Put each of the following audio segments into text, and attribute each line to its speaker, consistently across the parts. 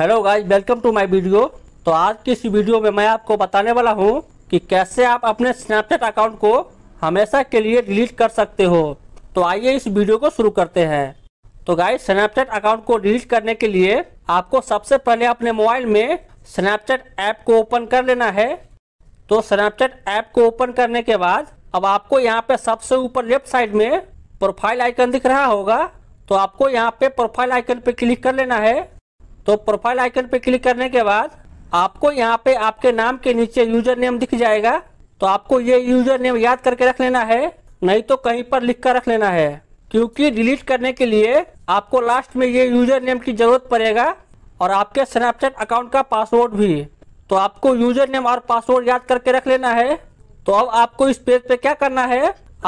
Speaker 1: hello guys welcome to my video तो आज की इस वीडियो में मैं आपको बताने वाला हूँ कि कैसे आप अपने स्नैपचैट अकाउंट को हमेशा के लिए डिलीट कर सकते हो तो आइए इस वीडियो को शुरू करते हैं तो गाइस स्नैपचैट अकाउंट को डिलीट करने के लिए आपको सबसे पहले अपने मोबाइल में स्नैपचैट ऐप को ओपन कर लेना है तो स्नैपचैट ऐप को ओपन करने के बाद अब आपको यहाँ पे सबसे ऊपर लेफ्ट साइड में प्रोफाइल आइकन दिख रहा होगा तो आपको यहाँ पे प्रोफाइल आइकन पे क्लिक कर लेना है तो प्रोफाइल आइकन पे क्लिक करने के बाद आपको यहाँ पे आपके नाम के नीचे यूजर नेम दिख जाएगा तो आपको ये यूजर नेम याद करके रख लेना है नहीं तो कहीं पर लिख कर रख लेना है क्योंकि डिलीट करने के लिए आपको लास्ट में ये यूजर नेम की जरूरत पड़ेगा और आपके स्नैपचैट अकाउंट का पासवर्ड भी तो आपको यूजर नेम और पासवर्ड याद करके रख लेना है तो अब आपको इस पेज पे क्या करना है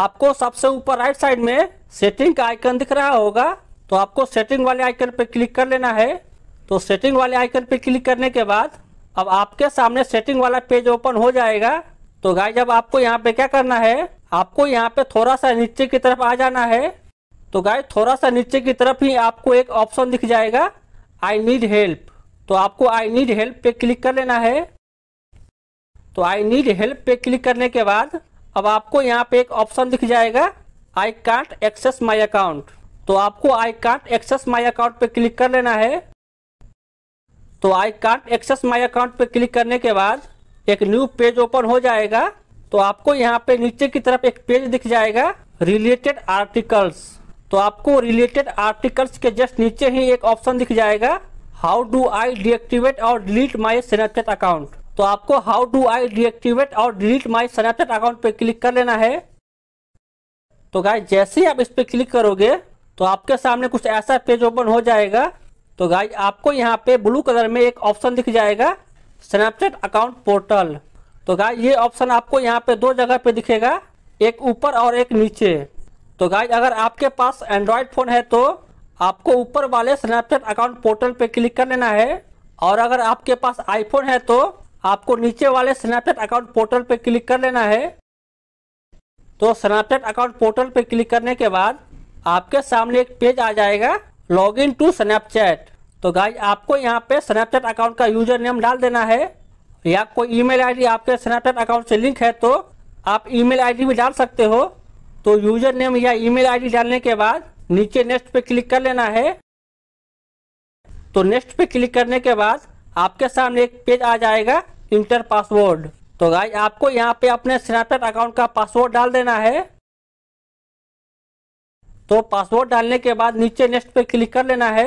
Speaker 1: आपको सबसे ऊपर राइट साइड में सेटिंग का आइकन दिख रहा होगा तो आपको सेटिंग वाले आइकन पे क्लिक कर लेना है तो सेटिंग वाले आइकन पे क्लिक करने के बाद अब आपके सामने सेटिंग वाला पेज ओपन हो जाएगा तो गाइज अब आपको यहाँ पे क्या करना है आपको यहाँ पे थोड़ा सा नीचे की तरफ आ जाना है तो गाइज थोड़ा सा नीचे की तरफ ही आपको एक ऑप्शन दिख जाएगा आई नीड हेल्प तो आपको आई नीड हेल्प पे क्लिक कर लेना है तो आई नीड हेल्प पे क्लिक करने के बाद अब आपको यहाँ पे एक ऑप्शन दिख जाएगा I can't access my account तो आपको I can't access my account पे क्लिक कर लेना है तो I can't access my account पे क्लिक करने के बाद एक न्यू पेज ओपन हो जाएगा तो आपको यहाँ पे नीचे की तरफ एक पेज दिख जाएगा रिलेटेड आर्टिकल्स तो आपको रिलेटेड आर्टिकल्स के जस्ट नीचे ही एक ऑप्शन दिख जाएगा हाउ डू आई डीएक्टिवेट और डिलीट माई स्नैपचैट अकाउंट तो आपको हाउ डू आई डीएक्टिवेट और डिलीट माई स्नैपचैट अकाउंट पे क्लिक कर लेना है तो गाय जैसे ही आप इस पे क्लिक करोगे तो आपके सामने कुछ ऐसा पेज ओपन हो जाएगा तो गाइज आपको यहाँ पे ब्लू कलर में एक ऑप्शन दिख जाएगा स्नैपचैट अकाउंट पोर्टल तो गाइज ये ऑप्शन आपको यहाँ पे दो जगह पे दिखेगा एक ऊपर और एक नीचे तो गाइज अगर आपके पास एंड्रॉयड फ़ोन है तो आपको ऊपर वाले स्नैपचैट अकाउंट पोर्टल पे क्लिक कर लेना है और अगर आपके पास आईफोन है तो आपको नीचे वाले स्नैपचैट अकाउंट पोर्टल पे क्लिक कर लेना है तो स्नैपचैट अकाउंट पोर्टल पे क्लिक करने के बाद आपके सामने एक पेज आ जाएगा लॉग इन टू स्नैपचैट तो गाइज आपको यहाँ पे स्नैपचैट अकाउंट का यूजर नेम डाल देना है या कोई ईमेल आईडी आपके स्नैपचैट अकाउंट से लिंक है तो आप ईमेल आईडी भी डाल सकते हो तो यूजर नेम या ईमेल आईडी डालने के बाद नीचे नेक्स्ट पे क्लिक कर लेना है तो नेक्स्ट पे क्लिक करने के बाद आपके सामने एक पेज आ जाएगा इंटर पासवर्ड तो गाइज आपको यहाँ पे अपने स्नैपचैट अकाउंट का पासवर्ड डाल देना है तो पासवर्ड डालने के बाद नीचे नेक्स्ट पे क्लिक कर लेना है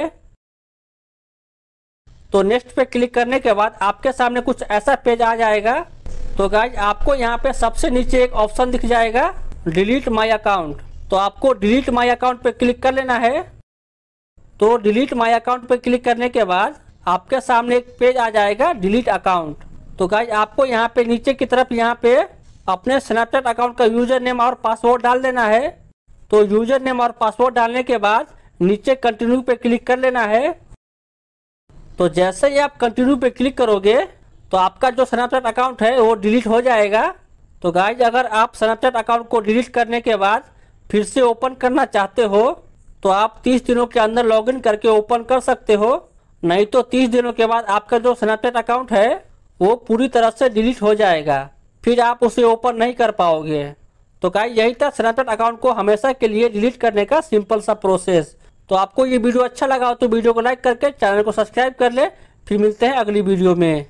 Speaker 1: तो नेक्स्ट पे क्लिक करने के बाद आपके सामने कुछ ऐसा पेज आ जाएगा तो गाइज आपको यहाँ पे सबसे नीचे एक ऑप्शन दिख जाएगा डिलीट माई अकाउंट तो आपको डिलीट माई अकाउंट पे क्लिक कर लेना है तो डिलीट माई अकाउंट पे क्लिक करने के बाद आपके सामने एक पेज आ जाएगा डिलीट अकाउंट तो गाइज आपको यहाँ पे नीचे की तरफ यहाँ पे अपने स्नैपचैट अकाउंट का यूजर नेम और पासवर्ड डाल देना है तो यूजर नेम और पासवर्ड डालने के बाद नीचे कंटिन्यू पे क्लिक कर लेना है तो जैसे ही आप कंटिन्यू पे क्लिक करोगे तो आपका जो स्नैपचैट अकाउंट है वो डिलीट हो जाएगा तो गाइज अगर आप स्नैपचैट अकाउंट को डिलीट करने के बाद फिर से ओपन करना चाहते हो तो आप 30 दिनों के अंदर लॉगिन करके ओपन कर सकते हो नहीं तो 30 दिनों के बाद आपका जो स्नैपचैट अकाउंट है वो पूरी तरह से डिलीट हो जाएगा फिर आप उसे ओपन नहीं कर पाओगे तो गाय यही था स्नैपचैट अकाउंट को हमेशा के लिए डिलीट करने का सिंपल सा प्रोसेस तो आपको ये वीडियो अच्छा लगा हो तो वीडियो को लाइक करके चैनल को सब्सक्राइब कर ले फिर मिलते हैं अगली वीडियो में